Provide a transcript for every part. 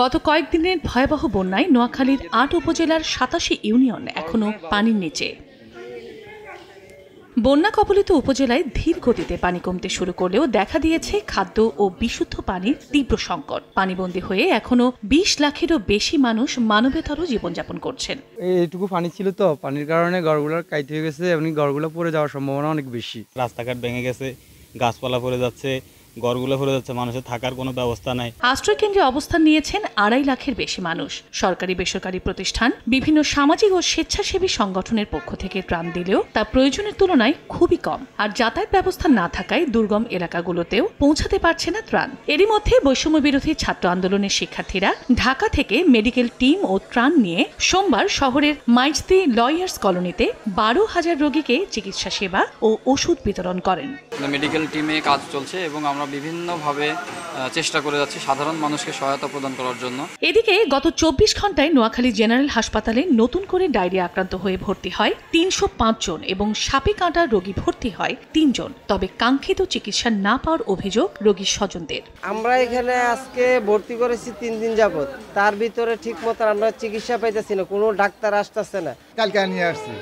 গত কয়েকদিনের ভয়াবহ বন্যায় নোয়াখালীর আট উপজেলার সাতাশি ইউনিয়ন এখনও পানির নিচে বন্যা কবলিত উপজেলায় ধীর গতিতে পানি কমতে শুরু করলেও দেখা দিয়েছে খাদ্য ও বিশুদ্ধ পানির তীব্র সংকট পানিবন্দী হয়ে এখনো বিশ লাখেরও বেশি মানুষ মানবেতর জীবনযাপন করছেন এইটুকু পানি ছিল তো পানির কারণে ঘরগুলোর কাইতে হয়ে গেছে এমনি ঘরগুলো পড়ে যাওয়ার সম্ভাবনা অনেক বেশি রাস্তাঘাট ভেঙে গেছে গাছপালা পড়ে যাচ্ছে গড়গুলো ফুলে যাচ্ছে মানুষের থাকার কোনো ব্যবস্থা নাই কেন্দ্রে অবস্থান নিয়েছেন আড়াই লাখের বেশি মানুষ সরকারি বেসরকারি প্রতিষ্ঠান বিভিন্ন সামাজিক ও স্বেচ্ছাসেবী সংগঠনের পক্ষ থেকে ত্রাণ দিলেও তা প্রয়োজনের তুলনায় খুবই কম আর যাতায়াত ব্যবস্থা না থাকায় দুর্গম এলাকাগুলোতেও পৌঁছাতে পারছে না ত্রাণ এরই মধ্যে বৈষম্য বিরোধী ছাত্র আন্দোলনের শিক্ষার্থীরা ঢাকা থেকে মেডিকেল টিম ও ত্রাণ নিয়ে সোমবার শহরের মাইজদি লয়ার্স কলোনিতে বারো হাজার রোগীকে চিকিৎসা সেবা ও ওষুধ বিতরণ করেন মেডিকেল টিমে কাজ চলছে এবং আমরা বিভিন্নভাবে চেষ্টা করে যাচ্ছি সাধারণ মানুষকে সহায়তা প্রদান করার জন্য এদিকে গত চব্বিশ ঘন্টায় নোয়াখালী জেনারেল হাসপাতালে নতুন করে ডায়রিয়া আক্রান্ত হয়ে ভর্তি হয় তিনশো জন এবং সাপে কাঁটার রোগী ভর্তি হয় তিনজন তবে কাঙ্ক্ষিত চিকিৎসা না পাওয়ার অভিযোগ রোগীর স্বজনদের আমরা এখানে আজকে ভর্তি করেছি তিন দিন যাবৎ তার ভিতরে ঠিক মতো আমরা চিকিৎসা পাইতেছি না কোনো ডাক্তার আসতেছে না কালকে নিয়ে আসছি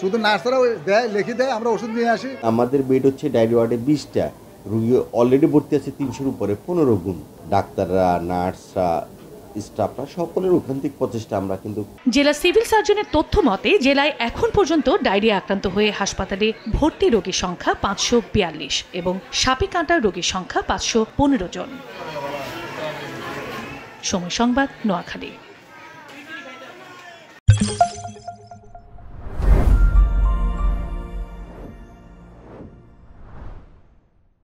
শুধু নার্সরা দেয় লিখে দেয় আমরা ওষুধ নিয়ে আসি আমাদের বেড হচ্ছে ডায়রি ওয়ার্ডে বিশটা রুগী অলরেডি ভর্তি আছে তিনশোর উপরে পনেরো গুণ ডাক্তাররা নার্সরা স্টাফরা সকলের অভ্যান্তিক প্রচেষ্টা আমরা কিন্তু জেলা সিভিল সার্জনের তথ্য মতে জেলায় এখন পর্যন্ত ডায়রিয়া আক্রান্ত হয়ে হাসপাতালে ভর্তি রোগীর সংখ্যা পাঁচশো বিয়াল্লিশ এবং সাপে কাঁটার রোগীর সংখ্যা পাঁচশো পনেরো জন সময় সংবাদ নোয়াখালী